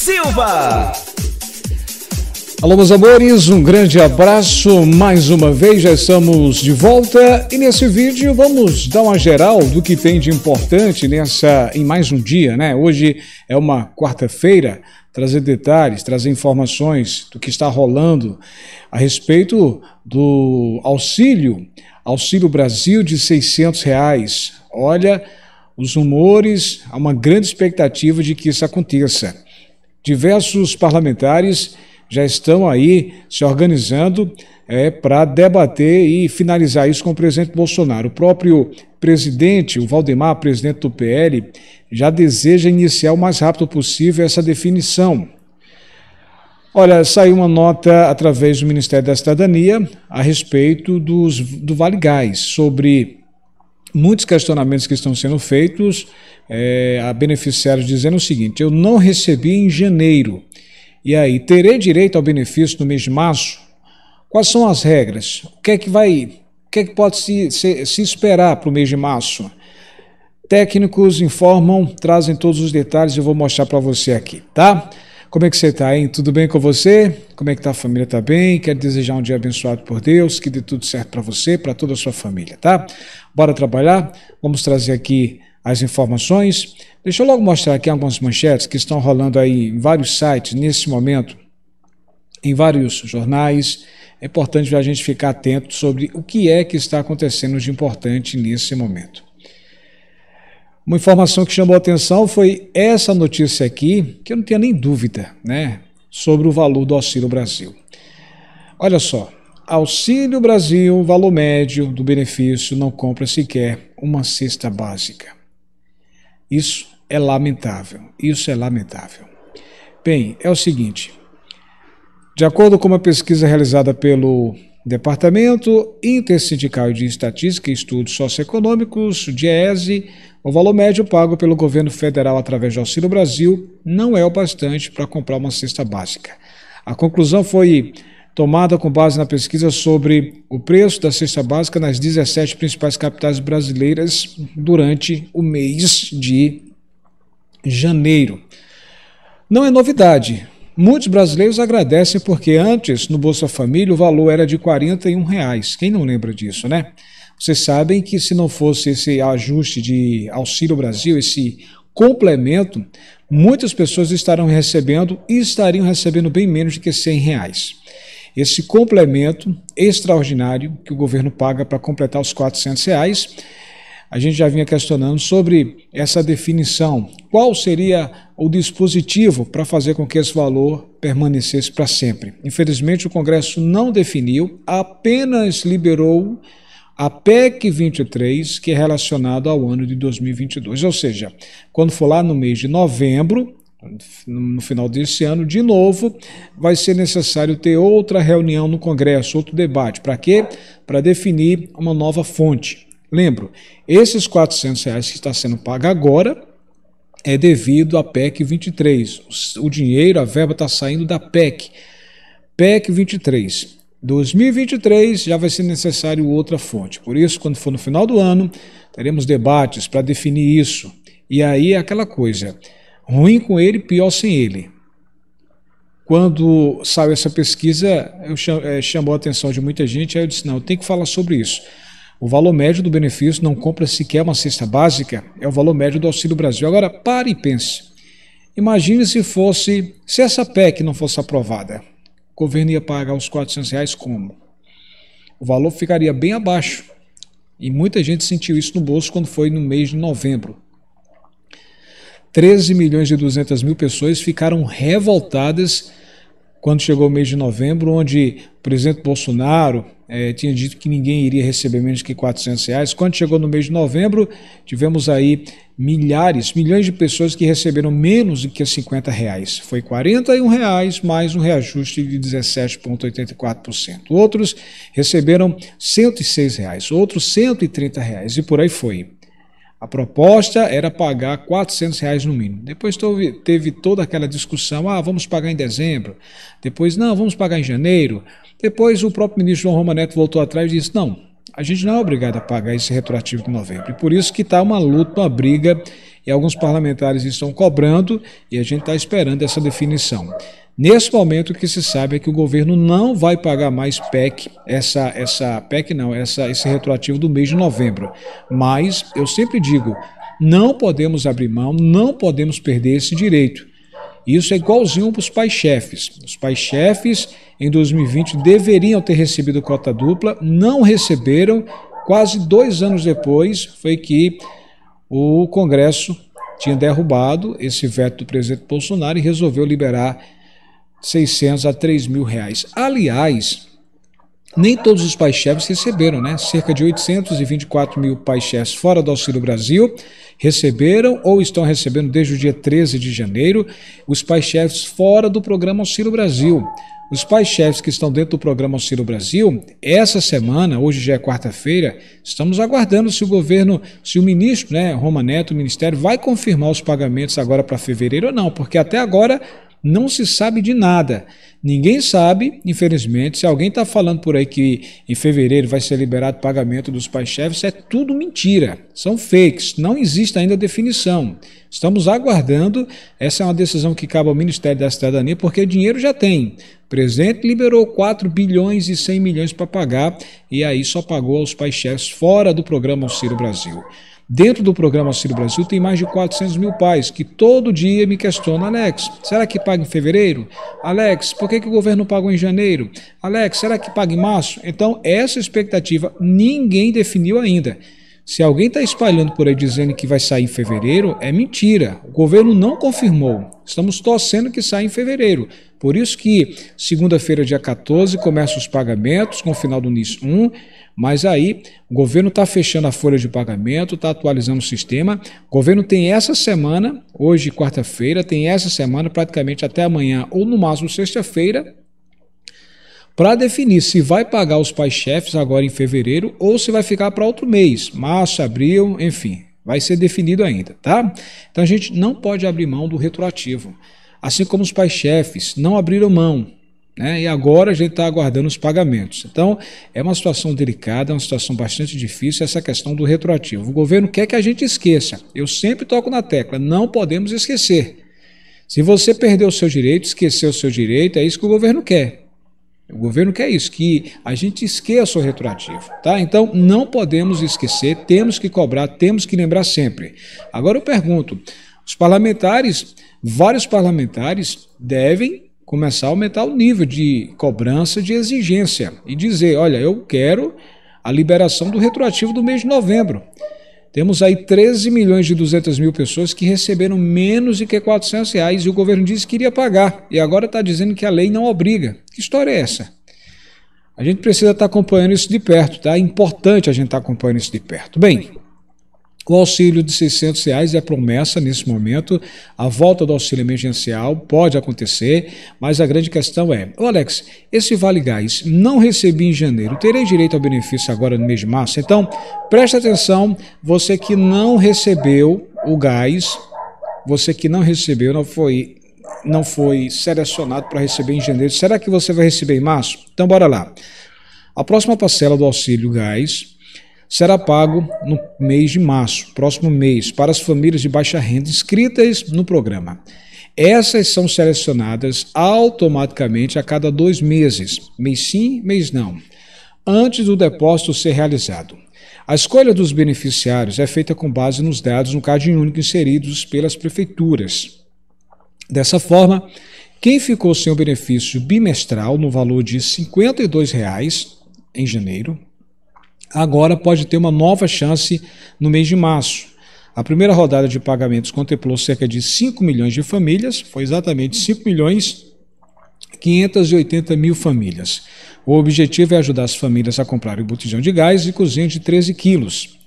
Silva. Alô, meus amores, um grande abraço. Mais uma vez já estamos de volta e nesse vídeo vamos dar uma geral do que tem de importante nessa em mais um dia, né? Hoje é uma quarta-feira, trazer detalhes, trazer informações do que está rolando a respeito do auxílio, auxílio Brasil de 600 reais. Olha, os rumores, há uma grande expectativa de que isso aconteça diversos parlamentares já estão aí se organizando é, para debater e finalizar isso com o presidente Bolsonaro. O próprio presidente, o Valdemar, presidente do PL, já deseja iniciar o mais rápido possível essa definição. Olha, saiu uma nota através do Ministério da Cidadania a respeito dos, do Vale Gás sobre muitos questionamentos que estão sendo feitos é, a beneficiários dizendo o seguinte: eu não recebi em janeiro. E aí, terei direito ao benefício no mês de março? Quais são as regras? O que é que vai. O que é que pode se, se, se esperar para o mês de março? Técnicos informam, trazem todos os detalhes, eu vou mostrar para você aqui, tá? Como é que você está, hein? Tudo bem com você? Como é que está a família? Está bem? Quero desejar um dia abençoado por Deus, que dê tudo certo para você, para toda a sua família, tá? Bora trabalhar? Vamos trazer aqui as informações. Deixa eu logo mostrar aqui algumas manchetes que estão rolando aí em vários sites nesse momento, em vários jornais. É importante a gente ficar atento sobre o que é que está acontecendo de importante nesse momento. Uma informação que chamou a atenção foi essa notícia aqui, que eu não tinha nem dúvida, né, sobre o valor do Auxílio Brasil. Olha só, Auxílio Brasil, valor médio do benefício, não compra sequer uma cesta básica. Isso é lamentável, isso é lamentável. Bem, é o seguinte, de acordo com uma pesquisa realizada pelo Departamento Intersindical de Estatística e Estudos Socioeconômicos, DIESE, o valor médio pago pelo governo federal através do Auxílio Brasil não é o bastante para comprar uma cesta básica. A conclusão foi tomada com base na pesquisa sobre o preço da cesta básica nas 17 principais capitais brasileiras durante o mês de janeiro. Não é novidade. Muitos brasileiros agradecem porque antes, no Bolsa Família, o valor era de R$ reais. Quem não lembra disso, né? Vocês sabem que se não fosse esse ajuste de Auxílio Brasil, esse complemento, muitas pessoas estarão recebendo e estariam recebendo bem menos do que 100 reais. Esse complemento extraordinário que o governo paga para completar os 400 reais, a gente já vinha questionando sobre essa definição. Qual seria o dispositivo para fazer com que esse valor permanecesse para sempre? Infelizmente, o Congresso não definiu, apenas liberou a PEC 23, que é relacionado ao ano de 2022. Ou seja, quando for lá no mês de novembro, no final desse ano, de novo, vai ser necessário ter outra reunião no Congresso, outro debate. Para quê? Para definir uma nova fonte. Lembro, esses R$ reais que está sendo pago agora é devido à PEC 23. O dinheiro, a verba está saindo da PEC. PEC 23. 2023 já vai ser necessário outra fonte. Por isso, quando for no final do ano, teremos debates para definir isso. E aí é aquela coisa: ruim com ele, pior sem ele. Quando saiu essa pesquisa, cham é, chamou a atenção de muita gente, aí eu disse: não, tem que falar sobre isso. O valor médio do benefício não compra sequer uma cesta básica, é o valor médio do Auxílio Brasil. Agora, pare e pense. Imagine se fosse, se essa PEC não fosse aprovada governo ia pagar os 400 reais como? O valor ficaria bem abaixo. E muita gente sentiu isso no bolso quando foi no mês de novembro. 13 milhões e 200 mil pessoas ficaram revoltadas quando chegou o mês de novembro, onde o presidente Bolsonaro é, tinha dito que ninguém iria receber menos que 400 reais. Quando chegou no mês de novembro, tivemos aí milhares, milhões de pessoas que receberam menos do que 50 reais. Foi 41 reais mais um reajuste de 17,84%. Outros receberam 106 reais, outros 130 reais e por aí foi. A proposta era pagar R$ 400 reais no mínimo. Depois teve toda aquela discussão, ah, vamos pagar em dezembro. Depois, não, vamos pagar em janeiro. Depois o próprio ministro João Romaneto voltou atrás e disse, não, a gente não é obrigado a pagar esse retroativo de novembro. E por isso que está uma luta, uma briga, e alguns parlamentares estão cobrando, e a gente está esperando essa definição. Nesse momento, o que se sabe é que o governo não vai pagar mais PEC, essa, essa PEC não, essa, esse retroativo do mês de novembro. Mas eu sempre digo, não podemos abrir mão, não podemos perder esse direito. Isso é igualzinho para os pais-chefes. Os pais-chefes em 2020 deveriam ter recebido cota dupla, não receberam. Quase dois anos depois foi que o Congresso tinha derrubado esse veto do presidente Bolsonaro e resolveu liberar 600 a 3 mil reais. Aliás, nem todos os pais-chefes receberam, né? Cerca de 824 mil pais-chefes fora do Auxílio Brasil receberam ou estão recebendo desde o dia 13 de janeiro os pais-chefes fora do programa Auxílio Brasil. Os pais-chefes que estão dentro do programa Auxílio Brasil, essa semana, hoje já é quarta-feira, estamos aguardando se o governo, se o ministro, né, Roma Neto, o ministério, vai confirmar os pagamentos agora para fevereiro ou não, porque até agora não se sabe de nada. Ninguém sabe, infelizmente, se alguém está falando por aí que em fevereiro vai ser liberado o pagamento dos pais-chefes, é tudo mentira, são fakes, não existe ainda definição. Estamos aguardando, essa é uma decisão que cabe ao Ministério da Cidadania, porque o dinheiro já tem. O presidente liberou 4 bilhões e 100 milhões para pagar, e aí só pagou aos pais-chefes fora do programa Auxílio Brasil. Dentro do programa Auxílio Brasil tem mais de 400 mil pais que todo dia me questionam, Alex, será que paga em fevereiro? Alex, por que, que o governo pagou em janeiro? Alex, será que paga em março? Então, essa expectativa ninguém definiu ainda. Se alguém está espalhando por aí dizendo que vai sair em fevereiro, é mentira. O governo não confirmou. Estamos torcendo que saia em fevereiro. Por isso que segunda-feira, dia 14, começam os pagamentos com o final do NIS 1, mas aí o governo está fechando a folha de pagamento, está atualizando o sistema. O governo tem essa semana, hoje quarta-feira, tem essa semana, praticamente até amanhã ou no máximo sexta-feira, para definir se vai pagar os pais-chefes agora em fevereiro ou se vai ficar para outro mês, março, abril, enfim, vai ser definido ainda, tá? Então a gente não pode abrir mão do retroativo, assim como os pais-chefes não abriram mão né? E agora a gente está aguardando os pagamentos. Então, é uma situação delicada, é uma situação bastante difícil essa questão do retroativo. O governo quer que a gente esqueça. Eu sempre toco na tecla, não podemos esquecer. Se você perdeu o seu direito, esqueceu o seu direito, é isso que o governo quer. O governo quer isso, que a gente esqueça o retroativo, tá? Então não podemos esquecer, temos que cobrar, temos que lembrar sempre. Agora eu pergunto, os parlamentares, vários parlamentares devem começar a aumentar o nível de cobrança, de exigência e dizer, olha, eu quero a liberação do retroativo do mês de novembro. Temos aí 13 milhões e 200 mil pessoas que receberam menos de que 400 reais e o governo disse que iria pagar. E agora está dizendo que a lei não obriga. Que história é essa? A gente precisa estar tá acompanhando isso de perto, tá? É importante a gente estar tá acompanhando isso de perto. Bem, o auxílio de 600 reais é promessa nesse momento. A volta do auxílio emergencial pode acontecer, mas a grande questão é: Ô Alex, esse Vale Gás não recebi em janeiro, terei direito ao benefício agora no mês de março? Então, preste atenção, você que não recebeu o gás, você que não recebeu, não foi não foi selecionado para receber em janeiro, será que você vai receber em março? Então, bora lá. A próxima parcela do auxílio gás será pago no mês de março, próximo mês, para as famílias de baixa renda inscritas no programa. Essas são selecionadas automaticamente a cada dois meses, mês sim, mês não, antes do depósito ser realizado. A escolha dos beneficiários é feita com base nos dados no Cade Único inseridos pelas prefeituras. Dessa forma, quem ficou sem o benefício bimestral no valor de R$ 52,00 em janeiro agora pode ter uma nova chance no mês de março. A primeira rodada de pagamentos contemplou cerca de 5 milhões de famílias, foi exatamente 5 milhões 580 mil famílias. O objetivo é ajudar as famílias a comprar o botijão de gás e cozinha de 13 quilos.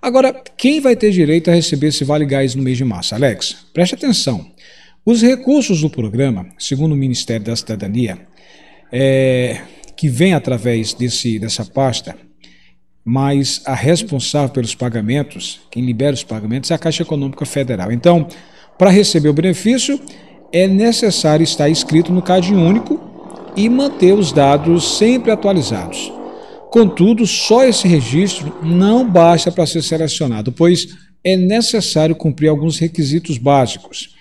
Agora, quem vai ter direito a receber esse Vale Gás no mês de março? Alex, preste atenção. Os recursos do programa, segundo o Ministério da Cidadania, é, que vem através desse, dessa pasta, mas a responsável pelos pagamentos, quem libera os pagamentos, é a Caixa Econômica Federal. Então, para receber o benefício, é necessário estar inscrito no CAD único e manter os dados sempre atualizados. Contudo, só esse registro não basta para ser selecionado, pois é necessário cumprir alguns requisitos básicos.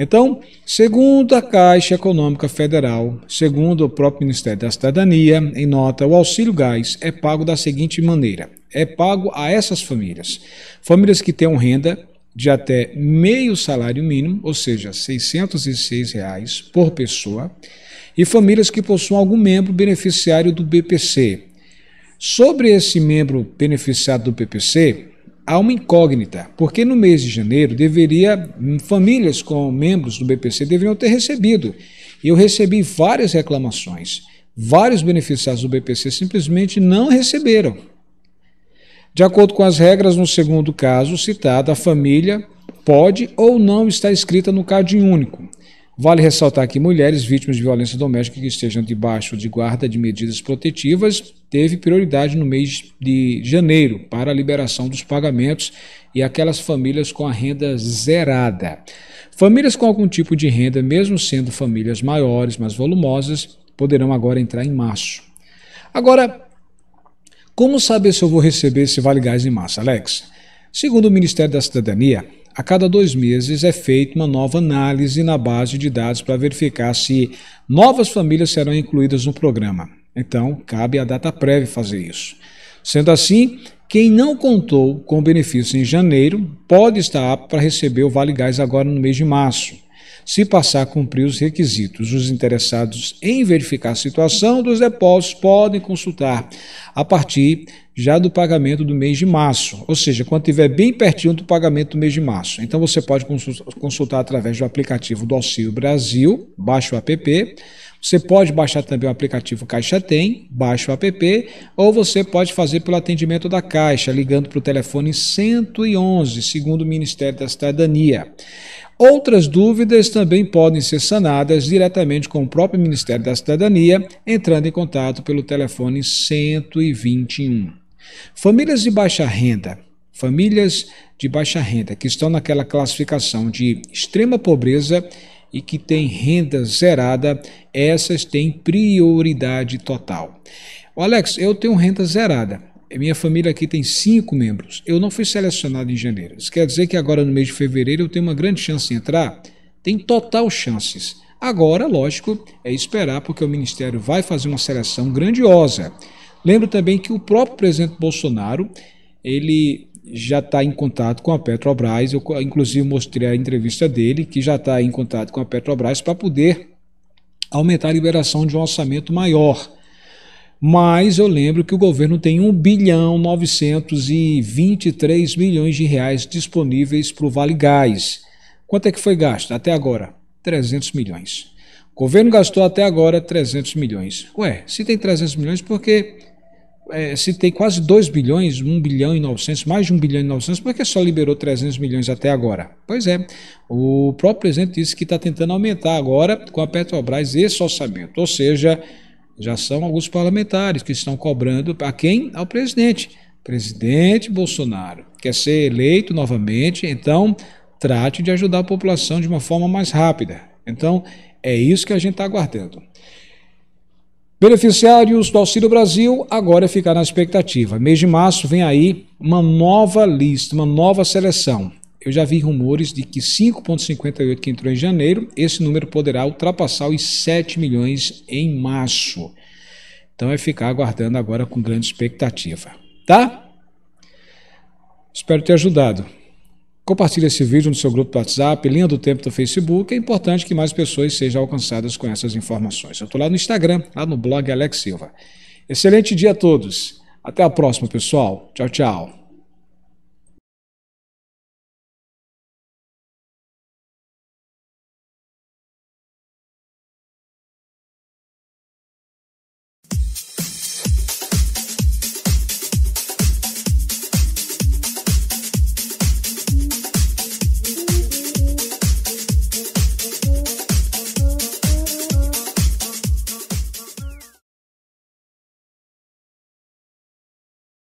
Então, segundo a Caixa Econômica Federal, segundo o próprio Ministério da Cidadania, em nota, o auxílio gás é pago da seguinte maneira: é pago a essas famílias. Famílias que têm renda de até meio salário mínimo, ou seja, R$ 606 reais por pessoa, e famílias que possuam algum membro beneficiário do BPC. Sobre esse membro beneficiário do BPC, há uma incógnita, porque no mês de janeiro deveria hum, famílias com membros do BPC deveriam ter recebido. Eu recebi várias reclamações. Vários beneficiários do BPC simplesmente não receberam. De acordo com as regras no segundo caso citado, a família pode ou não estar escrita no CAD único. Vale ressaltar que mulheres vítimas de violência doméstica que estejam debaixo de guarda de medidas protetivas teve prioridade no mês de janeiro para a liberação dos pagamentos e aquelas famílias com a renda zerada. Famílias com algum tipo de renda, mesmo sendo famílias maiores, mais volumosas, poderão agora entrar em março. Agora, como saber se eu vou receber esse Vale Gás em março, Alex? Segundo o Ministério da Cidadania, a cada dois meses é feita uma nova análise na base de dados para verificar se novas famílias serão incluídas no programa. Então, cabe à data prévia fazer isso. Sendo assim, quem não contou com benefício em janeiro pode estar apto para receber o Vale Gás agora no mês de março se passar a cumprir os requisitos. Os interessados em verificar a situação dos depósitos podem consultar a partir já do pagamento do mês de março, ou seja, quando estiver bem pertinho do pagamento do mês de março. Então você pode consultar através do aplicativo do Auxílio Brasil, baixa o app você pode baixar também o aplicativo Caixa Tem, baixa o app, ou você pode fazer pelo atendimento da Caixa, ligando para o telefone 111, segundo o Ministério da Cidadania. Outras dúvidas também podem ser sanadas diretamente com o próprio Ministério da Cidadania, entrando em contato pelo telefone 121. Famílias de baixa renda. Famílias de baixa renda que estão naquela classificação de extrema pobreza e que têm renda zerada, essas têm prioridade total. O Alex, eu tenho renda zerada. Minha família aqui tem cinco membros. Eu não fui selecionado em janeiro. Isso quer dizer que agora no mês de fevereiro eu tenho uma grande chance de entrar? Tem total chances. Agora, lógico, é esperar porque o Ministério vai fazer uma seleção grandiosa. Lembro também que o próprio presidente Bolsonaro ele já está em contato com a Petrobras. Eu, inclusive, mostrei a entrevista dele, que já está em contato com a Petrobras para poder aumentar a liberação de um orçamento maior. Mas eu lembro que o governo tem 1 bilhão 923 milhões de reais disponíveis para o Vale Gás. Quanto é que foi gasto até agora? 300 milhões. O governo gastou até agora 300 milhões. Ué, se tem 300 milhões, por que é, se tem quase 2 bilhões, 1 bilhão e 900, mais de 1 bilhão e 900, por que só liberou 300 milhões até agora? Pois é, o próprio presidente disse que está tentando aumentar agora com a Petrobras esse orçamento, ou seja, já são alguns parlamentares que estão cobrando a quem? Ao presidente. Presidente Bolsonaro quer ser eleito novamente, então trate de ajudar a população de uma forma mais rápida. Então, é isso que a gente está aguardando. Beneficiários do Auxílio Brasil agora é ficar na expectativa. Mês de março vem aí uma nova lista, uma nova seleção. Eu já vi rumores de que 5,58 que entrou em janeiro, esse número poderá ultrapassar os 7 milhões em março. Então é ficar aguardando agora com grande expectativa, tá? Espero ter ajudado. Compartilhe esse vídeo no seu grupo do WhatsApp, linha do tempo do Facebook. É importante que mais pessoas sejam alcançadas com essas informações. Eu estou lá no Instagram, lá no blog Alex Silva. Excelente dia a todos. Até a próxima, pessoal. Tchau, tchau.